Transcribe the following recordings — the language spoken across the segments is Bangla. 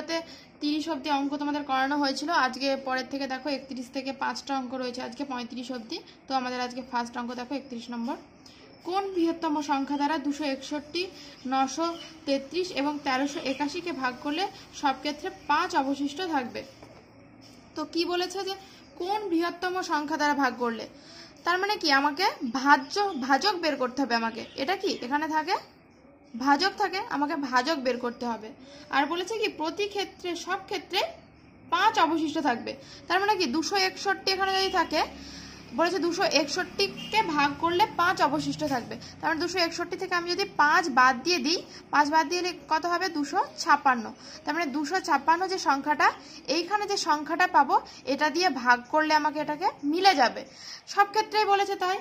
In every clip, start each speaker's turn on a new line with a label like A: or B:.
A: ভিডিওতে তিরিশ অবধি অঙ্ক তোমাদের করানো হয়েছিল আজকে পরের থেকে দেখো একত্রিশ থেকে পাঁচটা অঙ্ক রয়েছে আজকে পঁয়ত্রিশ অবধি তো আমাদের আজকে ফার্স্ট অঙ্ক দেখো একত্রিশ নম্বর কোন বৃহত্তম সংখ্যা দ্বারা দুশো একষট্টি নশো তেত্রিশ এবং তেরোশো একাশিকে ভাগ করলে সব ক্ষেত্রে পাঁচ অবশিষ্ট থাকবে তো কি বলেছে যে কোন বৃহত্তম সংখ্যা দ্বারা ভাগ করলে তার মানে কি আমাকে ভাজ্য ভাজক বের করতে হবে আমাকে এটা কি এখানে থাকে ভাজক থাকে আমাকে ভাজক বের করতে হবে আর বলেছে কি প্রতি ক্ষেত্রে সব ক্ষেত্রে পাঁচ অবশিষ্ট থাকবে তার মানে কি দুশো একষট্টি এখানে যদি থাকে বলেছে দুশো একষট্টিকে ভাগ করলে পাঁচ অবশিষ্ট থাকবে তার মানে দুশো একষট্টি থেকে আমি যদি পাঁচ বাদ দিয়ে দিই পাঁচ বাদ দিয়ে কত হবে দুশো ছাপ্পান্ন তার মানে দুশো ছাপ্পান্ন যে সংখ্যাটা এইখানে যে সংখ্যাটা পাবো এটা দিয়ে ভাগ করলে আমাকে এটাকে মিলে যাবে সব ক্ষেত্রেই বলেছে তাই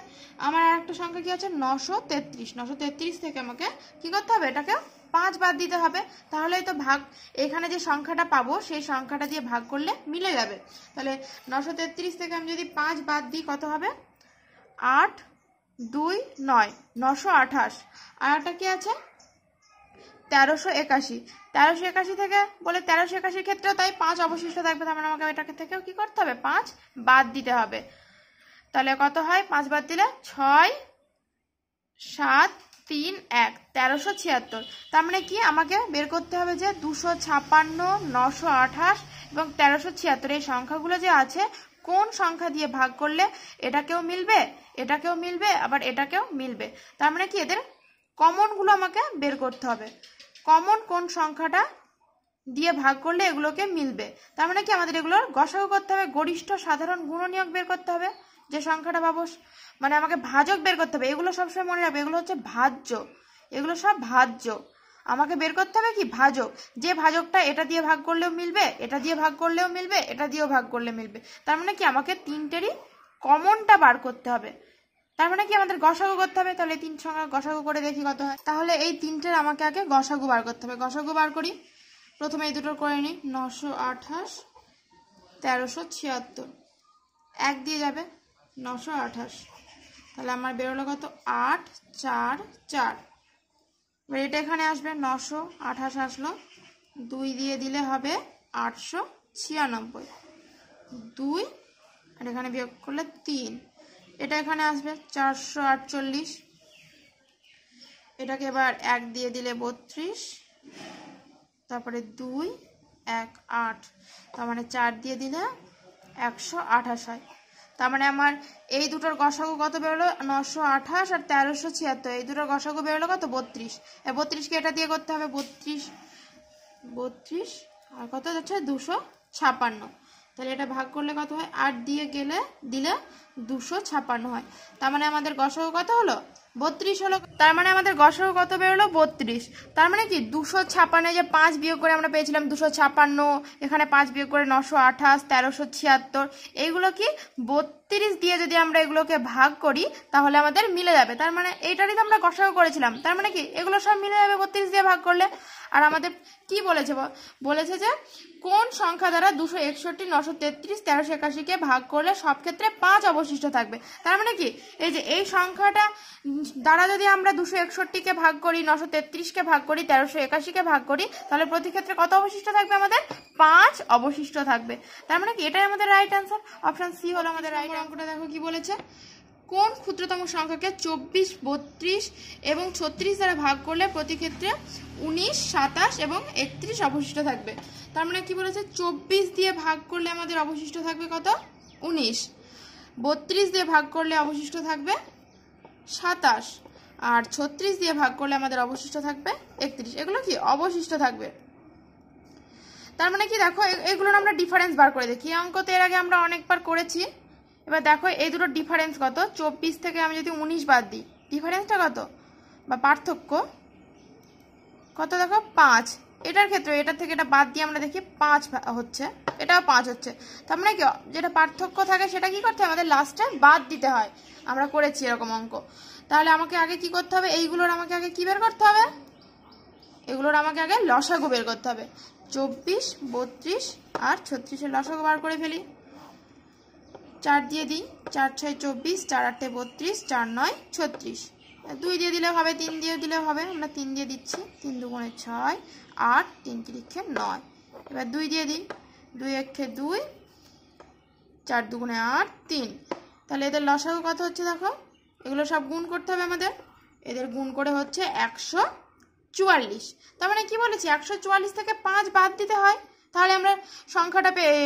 A: আমার আর একটা সংখ্যা কি আছে নশো তেত্রিশ নশো তেত্রিশ থেকে আমাকে কি করতে হবে এটাকে পাঁচ বাদ দিতে হবে তাহলেই তো ভাগ এখানে যে সংখ্যাটা পাবো সেই সংখ্যাটা দিয়ে ভাগ করলে মিলে যাবে তাহলে নশো তেত্রিশ থেকে আমি যদি পাঁচ বাদ দিই কত হবে আট দুই নয় নশো আঠাশ আর একটা কী আছে তেরোশো একাশি তেরোশো একাশি থেকে বলে তেরোশো একাশির ক্ষেত্রেও তাই পাঁচ অবশিষ্ট থাকবে তার মানে আমাকে এটাকে থেকেও কী করতে হবে পাঁচ বাদ দিতে হবে তাহলে কত হয় পাঁচ বাদ দিলে ছয় সাত তিন এক তেরোশো ছিয়াত্তর তার মানে কি আমাকে বের করতে হবে যে দুশো ছাপান্ন নশো আঠাশ এবং তেরোশো ছিয়াত্তর এই সংখ্যাগুলো যে আছে কোন সংখ্যা দিয়ে ভাগ করলে এটাকেও মিলবে এটাকেও মিলবে আবার এটাকেও মিলবে তার মানে কি এদের কমনগুলো আমাকে বের করতে হবে কমন কোন সংখ্যাটা দিয়ে ভাগ করলে এগুলোকে মিলবে তার মানে কি আমাদের এগুলোর গসাগু করতে হবে গরিষ্ঠ সাধারণ গুণনীয়ক বের করতে হবে যে সংখ্যাটা পাবো মানে আমাকে ভাজক বের করতে হবে এগুলো সবসময় মনে রাখবে এগুলো হচ্ছে ভাজ্য এগুলো সব ভাজ্য আমাকে বের করতে হবে কি ভাজক যে ভাজকটা এটা দিয়ে ভাগ করলেও মিলবে এটা দিয়ে ভাগ করলেও মিলবে এটা দিয়েও ভাগ করলে মিলবে তার মানে কি আমাকে তিনটেরই কমনটা বার করতে হবে তার মানে কি আমাদের গসাগু করতে হবে তাহলে তিন সংখ্যা গসাগু করে দেখি কত হয় তাহলে এই তিনটের আমাকে আগে গসাগু বার করতে হবে গসাগু বার করি প্রথমে এই দুটোর করে নিই নশো আঠাশ তেরোশো ছিয়াত্তর এক দিয়ে যাবে নশো আঠাশ তাহলে আমার বেরোলো কত আট চার চার এবার এটা এখানে আসবে নশো আঠাশ আসলো দুই দিয়ে দিলে হবে আটশো ছিয়ানব্বই দুই আর এখানে বিয়োগ করলে তিন এটা এখানে আসবে চারশো আটচল্লিশ এটাকে এবার এক দিয়ে দিলে বত্রিশ তারপরে দুই এক আট তার মানে চার দিয়ে দিলে একশো আঠাশ হয় তার মানে আমার এই দুটোর গসাগু কত বেরোলো নশো আঠাশ আর তেরোশো ছিয়াত্তর এই দুটোর গসাগু বেরোলো কত বত্রিশ বত্রিশকে এটা দিয়ে করতে হবে বত্রিশ বত্রিশ আর কত যাচ্ছে দুশো ছাপান্ন তাহলে এটা ভাগ করলে কত হয় আট দিয়ে গেলে দিলে দুশো ছাপ্পান্ন হয় তার মানে আমাদের গসহ কত হলো বত্রিশ হলো তার মানে আমাদের গসহ কত বেরোলো বত্রিশ তার মানে কি দুশো ছাপ্পান্ন যে পাঁচ বিয়োগ করে আমরা পেয়েছিলাম দুশো ছাপান্ন এখানে পাঁচ বিয়োগ করে নশো আঠাশ তেরোশো ছিয়াত্তর এইগুলো কি বত্রিশ দিয়ে যদি আমরা এগুলোকে ভাগ করি তাহলে আমাদের মিলে যাবে তার মানে এইটারই তো আমরা গসহ করেছিলাম তার মানে কি এগুলো সব মিলে যাবে বত্রিশ দিয়ে ভাগ করলে আর আমাদের কি বলেছে বলেছে যে কোন সংখ্যা দ্বারা দুশো একষট্টি নশো তেত্রিশ তেরোশো একাশিকে ভাগ করলে সব ক্ষেত্রে পাঁচ অবশিষ্ট থাকবে তার মানে কি এই যে এই সংখ্যাটা দ্বারা যদি আমরা দুশো একষট্টিকে ভাগ করি নশো তেত্রিশকে ভাগ করি তেরোশো একাশিকে ভাগ করি তাহলে প্রতি ক্ষেত্রে কত অবশিষ্ট থাকবে আমাদের পাঁচ অবশিষ্ট থাকবে তার মানে কি এটাই আমাদের রাইট অ্যান্সার অপশান সি হলো আমাদের রাইট অঙ্কটা দেখো কি বলেছে কোন ক্ষুদ্রতম সংখ্যাকে চব্বিশ বত্রিশ এবং ছত্রিশ দ্বারা ভাগ করলে প্রতি ক্ষেত্রে উনিশ সাতাশ এবং একত্রিশ অবশিষ্ট থাকবে তার মানে কী বলেছে চব্বিশ দিয়ে ভাগ করলে আমাদের অবশিষ্ট থাকবে কত উনিশ বত্রিশ দিয়ে ভাগ করলে অবশিষ্ট থাকবে সাতাশ আর ছত্রিশ দিয়ে ভাগ করলে আমাদের অবশিষ্ট থাকবে একত্রিশ এগুলো কি অবশিষ্ট থাকবে তার মানে কি দেখো এগুলোর আমরা ডিফারেন্স বার করে দেখি অঙ্ক তো এর আগে আমরা অনেকবার করেছি এবার দেখো এই দুটো ডিফারেন্স কত চব্বিশ থেকে আমি যদি উনিশ বাদ দিই ডিফারেন্সটা কত বা পার্থক্য কত দেখো পাঁচ এটার ক্ষেত্রে এটার থেকে এটা বাদ দিয়ে আমরা দেখি পাঁচ হচ্ছে এটাও পাঁচ হচ্ছে তার মানে কি যেটা পার্থক্য থাকে সেটা কি করতে হয় আমাদের লাস্টে বাদ দিতে হয় আমরা করেছি এরকম অঙ্ক তাহলে আমাকে আগে কি করতে হবে এইগুলোর আমাকে আগে কি বের করতে হবে এগুলোর আমাকে আগে লসাগু বের করতে হবে চব্বিশ বত্রিশ আর ছত্রিশের লসাগু বার করে ফেলি চার দিয়ে দিন চার ছয় চব্বিশ চার আটে বত্রিশ চার নয় ছত্রিশ দুই দিয়ে দিলে হবে তিন দিয়ে দিলে হবে আমরা তিন দিয়ে দিচ্ছি তিন দুগুণে ছয় আট তিন তিরিক্ষে নয় এবার দুই দিয়ে দিন দুই এক্ষে দুই চার দুগুণে আট তিন তাহলে এদের লসাগু কত হচ্ছে দেখো এগুলো সব গুণ করতে হবে আমাদের এদের গুণ করে হচ্ছে একশো চুয়াল্লিশ তার মানে কী বলেছি একশো চুয়াল্লিশ থেকে পাঁচ বাদ দিতে হয় তাহলে আমরা সংখ্যাটা পেয়ে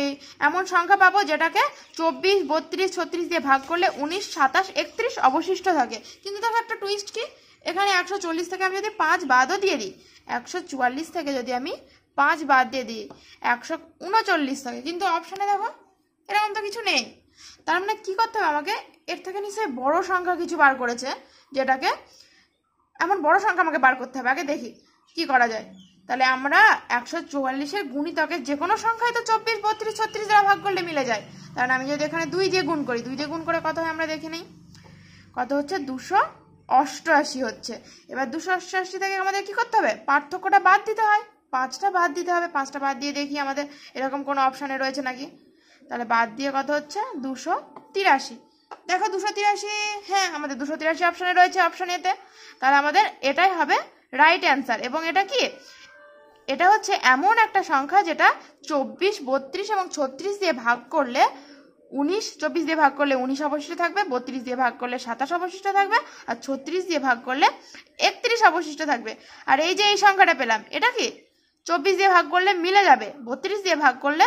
A: এমন সংখ্যা পাবো যেটাকে চব্বিশ বত্রিশ ছত্রিশ দিয়ে ভাগ করলে উনিশ সাতাশ একত্রিশ অবশিষ্ট থাকে কিন্তু দেখো একটা টুইস্ট কি এখানে একশো চল্লিশ থেকে আমি যদি পাঁচ বাদও দিয়ে দিই একশো চুয়াল্লিশ থেকে যদি আমি পাঁচ বাদ দিয়ে দিই একশো উনচল্লিশ থাকে কিন্তু অপশানে দেখো এরকম তো কিছু নেই তার মানে কী করতে হবে আমাকে এর থেকে নিশ্চয়ই বড় সংখ্যা কিছু বার করেছে যেটাকে এমন বড় সংখ্যা আমাকে বার করতে হবে আগে দেখি কি করা যায় তাহলে আমরা একশো চুয়াল্লিশের গুণিতকের যে কোনো সংখ্যায় তো চব্বিশ বত্রিশ ছত্রিশ দ্বারা ভাগ করলে মিলে যায় কারণ আমি যদি এখানে দুই দিয়ে গুণ করি দুই দিয়ে গুণ করে কত হয় আমরা দেখে নিই কত হচ্ছে দুশো অষ্টআশি হচ্ছে এবার দুশো অষ্টআশি থেকে আমাদের কি করতে হবে পার্থক্যটা বাদ দিতে হয় পাঁচটা বাদ দিতে হবে পাঁচটা বাদ দিয়ে দেখি আমাদের এরকম কোনো অপশানে রয়েছে নাকি তাহলে বাদ দিয়ে কত হচ্ছে দুশো তিরাশি দেখো দুশো তিরাশি হ্যাঁ আমাদের দুশো তিরাশি অপশানে রয়েছে অপশান এতে তাহলে আমাদের এটাই হবে রাইট অ্যান্সার এবং এটা কি এটা হচ্ছে এমন একটা সংখ্যা যেটা চব্বিশ বত্রিশ এবং ছত্রিশ দিয়ে ভাগ করলে উনিশ চব্বিশ দিয়ে ভাগ করলে উনিশ অবশিষ্ট থাকবে বত্রিশ দিয়ে ভাগ করলে সাতাশ অবশিষ্ট থাকবে আর ছত্রিশ দিয়ে ভাগ করলে একত্রিশ অবশিষ্ট থাকবে আর এই যে এই সংখ্যাটা পেলাম এটা কি চব্বিশ দিয়ে ভাগ করলে মিলে যাবে বত্রিশ দিয়ে ভাগ করলে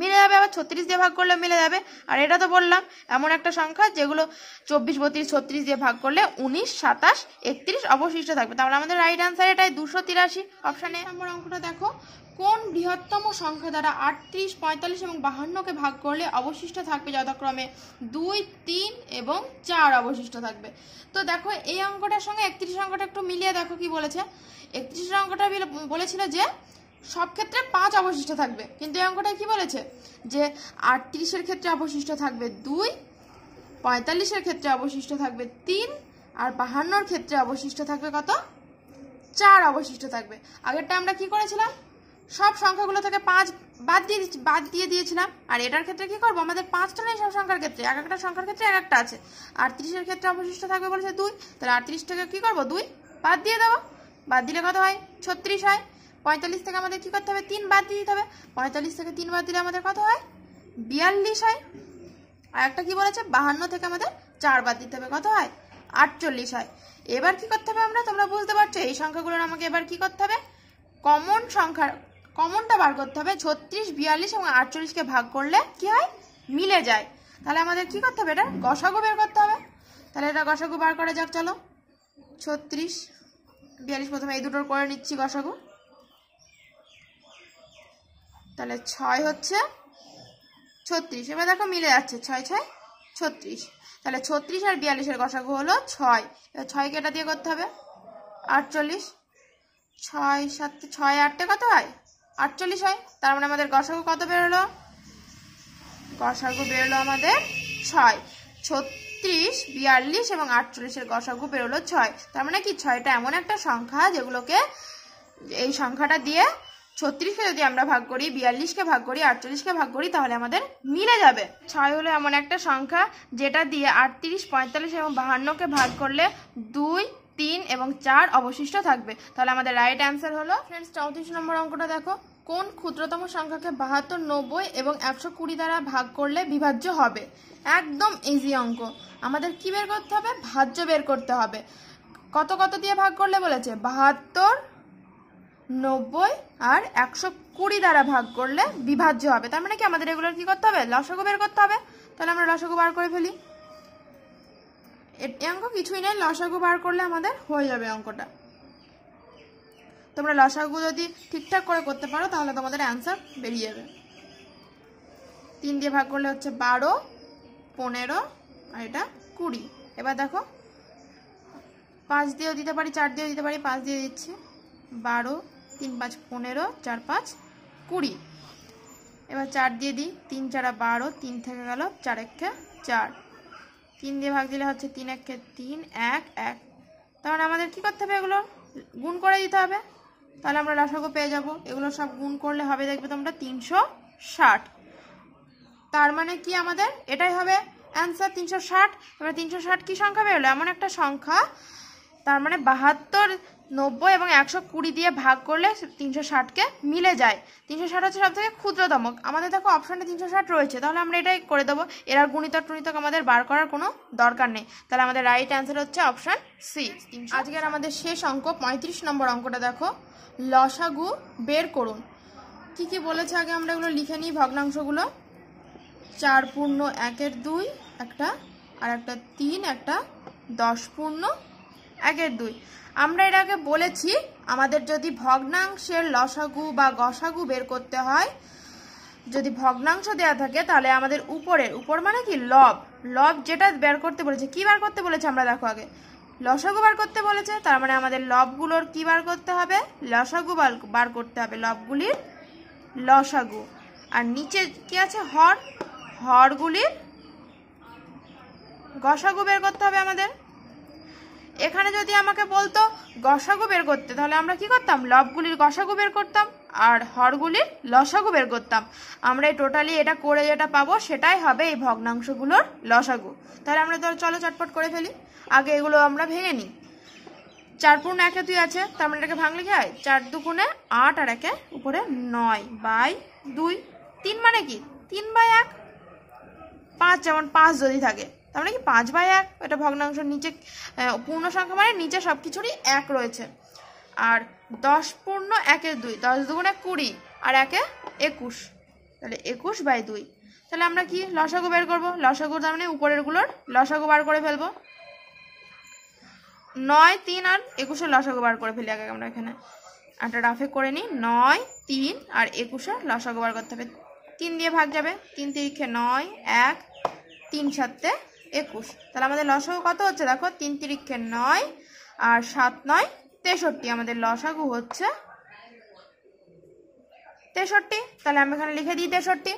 A: মিলে যাবে আবার ছত্রিশ দিয়ে ভাগ করলে মিলে যাবে আর এটা তো বললাম এমন একটা সংখ্যা যেগুলো চব্বিশ বত্রিশ ছত্রিশ দিয়ে ভাগ করলে উনিশ সাতাশ একত্রিশ অবশিষ্ট থাকবে তাহলে আমাদের রাইট অ্যান্সার এটাই দুশো তিরাশি অপশানে নম্বর অঙ্কটা দেখো কোন বৃহত্তম সংখ্যা দ্বারা আটত্রিশ পঁয়তাল্লিশ এবং বাহান্নকে ভাগ করলে অবশিষ্ট থাকবে যথাক্রমে দুই তিন এবং চার অবশিষ্ট থাকবে তো দেখো এই অঙ্কটার সঙ্গে একত্রিশ অঙ্কটা একটু মিলিয়ে দেখো কি বলেছে একত্রিশ অঙ্কটা বলেছিল যে সব ক্ষেত্রে পাঁচ অবশিষ্ট থাকবে কিন্তু এই অঙ্কটায় কী বলেছে যে আটত্রিশের ক্ষেত্রে অবশিষ্ট থাকবে দুই পঁয়তাল্লিশের ক্ষেত্রে অবশিষ্ট থাকবে তিন আর বাহান্নর ক্ষেত্রে অবশিষ্ট থাকবে কত চার অবশিষ্ট থাকবে আগেরটা আমরা কি করেছিলাম সব সংখ্যাগুলো থেকে পাঁচ বাদ দিয়ে বাদ দিয়ে দিয়েছিলাম আর এটার ক্ষেত্রে কি করবো আমাদের পাঁচটা নেই সব সংখ্যার ক্ষেত্রে এক একটা সংখ্যার ক্ষেত্রে এক একটা আছে আটত্রিশের ক্ষেত্রে অবশিষ্ট থাকবে বলেছে দুই তাহলে আটত্রিশটাকে কি কী করবো দুই বাদ দিয়ে দেবো বাদ দিলে কত হয় ছত্রিশ হয় পঁয়তাল্লিশ থেকে আমাদের কী করতে হবে তিন বাদ দিয়ে দিতে হবে পঁয়তাল্লিশ থেকে তিন বাদ দিলে আমাদের কত হয় বিয়াল্লিশ হয় আর একটা কী বলেছে বাহান্ন থেকে আমাদের চার বাদ দিতে হবে কত হয় আটচল্লিশ হয় এবার কি করতে হবে আমরা তোমরা বুঝতে পারছো এই সংখ্যাগুলোর আমাকে এবার কি করতে হবে কমন সংখ্যা কমনটা বার করতে হবে ছত্রিশ বিয়াল্লিশ এবং আটচল্লিশকে ভাগ করলে কি হয় মিলে যায় তাহলে আমাদের কি করতে হবে এটা গসাগু বের করতে হবে তাহলে এটা গসাগু বার করা যাক চলো ছত্রিশ বিয়াল্লিশ প্রথমে এই দুটোর করে নিচ্ছি গসাগু তাহলে ছয় হচ্ছে ছত্রিশ এবার দেখো মিলে যাচ্ছে ছয় ছয় ছত্রিশ তাহলে ছত্রিশ আর বিয়াল্লিশের গসাগু হলো ছয় এবার ছয় কেটা দিয়ে করতে হবে আটচল্লিশ ছয় সাত ছয় আটটে কত হয় আটচল্লিশ হয় তার মানে আমাদের গসাগু কত বেরোলো গসাগু বেরোলো আমাদের ছয় ছত্রিশ বিয়াল্লিশ এবং আটচল্লিশের গসাগু বেরোলো ছয় তার মানে কি ছয়টা এমন একটা সংখ্যা যেগুলোকে এই সংখ্যাটা দিয়ে ছত্রিশকে যদি আমরা ভাগ করি বিয়াল্লিশকে ভাগ করি আটচল্লিশকে ভাগ করি তাহলে আমাদের মিলে যাবে ছয় হলো এমন একটা সংখ্যা যেটা দিয়ে আটত্রিশ পঁয়তাল্লিশ এবং বাহান্নকে ভাগ করলে দুই তিন এবং চার অবশিষ্ট থাকবে তাহলে আমাদের রাইট অ্যান্সার হলো ফ্রেন্ডস চৌত্রিশ নম্বর অঙ্কটা দেখো কোন ক্ষুদ্রতম সংখ্যাকে বাহাত্তর নব্বই এবং একশো কুড়ি দ্বারা ভাগ করলে বিভাজ্য হবে একদম ইজি অঙ্ক আমাদের কি বের করতে হবে ভাজ্য বের করতে হবে কত কত দিয়ে ভাগ করলে বলেছে বাহাত্তর নব্বই আর একশো কুড়ি দ্বারা ভাগ করলে বিভাজ্য হবে তার মানে কি আমাদের এগুলোর কি করতে হবে লসগো বের করতে হবে তাহলে আমরা লসগো বার করে ফেলি অঙ্ক কিছুই নেই লসাগু বার করলে আমাদের হয়ে যাবে অঙ্কটা তোমরা লসাগু যদি ঠিকঠাক করে করতে পারো তাহলে তোমাদের অ্যান্সার বেরিয়ে যাবে তিন দিয়ে ভাগ করলে হচ্ছে বারো পনেরো আর এটা কুড়ি এবার দেখো পাঁচ দিয়েও দিতে পারি চার দিয়েও দিতে পারি পাঁচ দিয়ে দিচ্ছি বারো তিন পাঁচ পনেরো চার পাঁচ কুড়ি এবার চার দিয়ে দিই তিন চারা বারো তিন থেকে গেল চার একে চার তিন দিয়ে ভাগ দিলে হচ্ছে তিন একে তিন এক এক তাহলে আমাদের কি করতে হবে এগুলো গুণ করে দিতে হবে তাহলে আমরা রসগো পেয়ে যাব এগুলো সব গুণ করলে হবে দেখবে তোমরা তিনশো ষাট তার মানে কি আমাদের এটাই হবে অ্যান্সার তিনশো ষাট এবার তিনশো ষাট কী সংখ্যা বেরোলো এমন একটা সংখ্যা তার মানে বাহাত্তর নব্বই এবং একশো কুড়ি দিয়ে ভাগ করলে তিনশো ষাটকে মিলে যায় তিনশো ষাট হচ্ছে সব থেকে ক্ষুদ্রতম আমাদের দেখো অপশানে তিনশো ষাট রয়েছে তাহলে আমরা এটাই করে দেবো এর আর গুণিতক টুনিতক আমাদের বার করার কোনো দরকার নেই তাহলে আমাদের রাইট অ্যান্সার হচ্ছে অপশান সি আজকের আমাদের শেষ অঙ্ক পঁয়ত্রিশ নম্বর অঙ্কটা দেখো লসাগু বের করুন কি কি বলেছে আগে আমরা এগুলো লিখে নিই ভগ্নাংশগুলো চার পূর্ণ একের দুই একটা আর একটা তিন একটা দশ পূর্ণ একের দুই আমরা এর আগে বলেছি আমাদের যদি ভগ্নাংশের লসাগু বা গসাগু বের করতে হয় যদি ভগ্নাংশ দেয়া থাকে তাহলে আমাদের উপরের উপর মানে কি লব লব যেটা বের করতে বলেছে কি বার করতে বলেছে আমরা দেখো আগে লসাগু বার করতে বলেছে তার মানে আমাদের লবগুলোর কি বার করতে হবে লসাগু বার করতে হবে লবগুলির লসাগু আর নিচে কি আছে হর হরগুলির গসাগু বের করতে হবে আমাদের এখানে যদি আমাকে বলতো গসাগু বের করতে তাহলে আমরা কি করতাম লবগুলির গসাগু বের করতাম আর হরগুলির লসাগু বের করতাম আমরা এই টোটালি এটা করে যেটা পাবো সেটাই হবে এই ভগ্নাংশগুলোর লসাগু তাহলে আমরা ধরো চলো চটপট করে ফেলি আগে এগুলো আমরা ভেঙে নিই চার পূর্ণ একে দুই আছে তার মানে এটাকে ভাঙলে কি হয় চার দুগুণে আট আর একে উপরে নয় বাই দুই তিন মানে কি তিন বাই এক পাঁচ যেমন পাঁচ যদি থাকে তার মানে কি পাঁচ বাই এক এটা ভগ্নাংশ নিচে পূর্ণ সংখ্যা মানে নিচে সব কিছুরই এক রয়েছে আর দশ পূর্ণ একের দুই দশ দুগুণে কুড়ি আর একে একুশ তাহলে একুশ বাই দুই তাহলে আমরা কি লসাগু বের করবো লসাগু তার মানে উপরেরগুলোর লসাগু বার করে ফেলবো নয় তিন আর একুশের লসাগু বার করে ফেলি আগে আমরা এখানে একটা রাফে করে নিই নয় তিন আর একুশের লসাগু বার করতে হবে তিন দিয়ে ভাগ যাবে তিন তিরিখে নয় এক তিন সাতে একুশ তাহলে আমাদের লসাগু কত হচ্ছে দেখো তিন তিরিক্ষে নয় আর সাত নয় তেষট্টি আমাদের লসাগু হচ্ছে তেষট্টি তাহলে আমি এখানে লিখে দিই তেষট্টি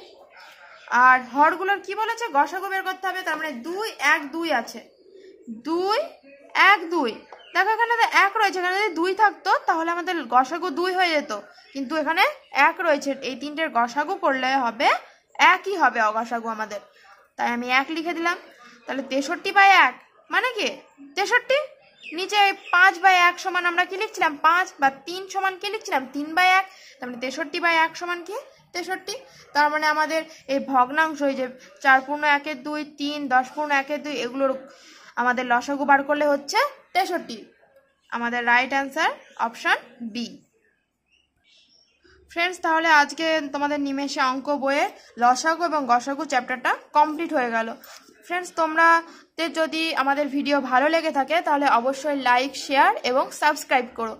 A: আর হরগুলোর কি বলেছে গসাগু বের করতে হবে তার মানে দুই এক দুই আছে দুই এক দুই দেখো এখানে তো এক রয়েছে এখানে যদি দুই থাকতো তাহলে আমাদের গসাগু দুই হয়ে যেত কিন্তু এখানে এক রয়েছে এই তিনটের গসাগু করলে হবে একই হবে অগসাগু আমাদের তাই আমি এক লিখে দিলাম তাহলে তেষট্টি বাই এক মানে কি তেষট্টি নিচে পাঁচ বাই এক সমান আমরা কি লিখছিলাম পাঁচ বা তিন সমান কি লিখছিলাম তিন বাই এক তার মানে তেষট্টি বাই এক সমান কি তেষট্টি তার মানে আমাদের এই ভগ্নাংশ ওই যে চার পূর্ণ একের দুই তিন দশ পূর্ণ একের দুই এগুলোর আমাদের লসাগু বার করলে হচ্ছে তেষট্টি আমাদের right answer option B friends তাহলে আজকে তোমাদের নিমেষে অঙ্ক বইয়ে লসাগু এবং গসাগু চ্যাপ্টারটা কমপ্লিট হয়ে গেল ফ্রেন্ডস তোমরা যদি আমাদের ভিডিও ভালো লেগে থাকে তাহলে অবশ্যই লাইক শেয়ার এবং সাবস্ক্রাইব করো